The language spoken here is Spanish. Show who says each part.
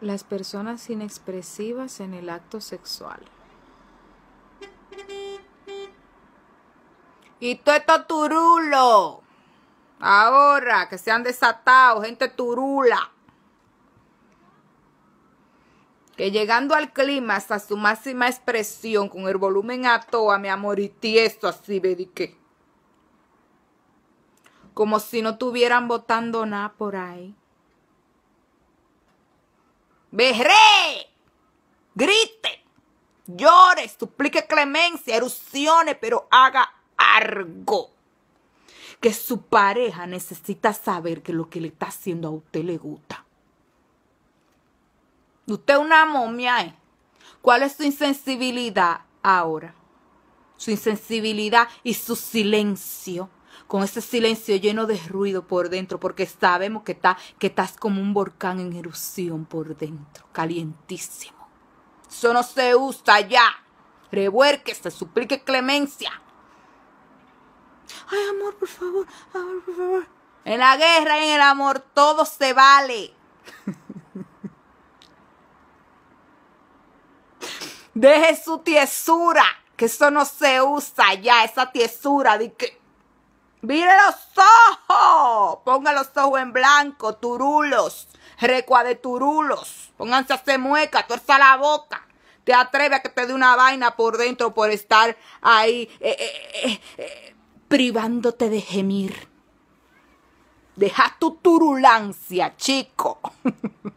Speaker 1: las personas inexpresivas en el acto sexual. Y todo esto turulo. Ahora que se han desatado, gente turula. Que llegando al clima hasta su máxima expresión con el volumen a toa, mi amor, y tiesto así, dediqué Como si no tuvieran votando nada por ahí. ¡Berré! grite, llore, suplique clemencia, erucione, pero haga algo. Que su pareja necesita saber que lo que le está haciendo a usted le gusta. Usted es una momia, ¿eh? ¿Cuál es su insensibilidad ahora? Su insensibilidad y su silencio con ese silencio lleno de ruido por dentro, porque sabemos que, estás como un volcán en erupción por dentro, calientísimo. Eso no se usa ya. Revuérquese, suplique clemencia. Ay, amor, por favor, amor, por favor. En la guerra y en el amor todo se vale. Deje su tiesura, que eso no se usa ya, esa tiesura de que ¡Vire los ojos. Ponga los ojos en blanco, turulos, recua de turulos. Pónganse a hacer mueca, tuerza la boca. Te atreve a que te dé una vaina por dentro por estar ahí eh, eh, eh, privándote de gemir. Deja tu turulancia, chico.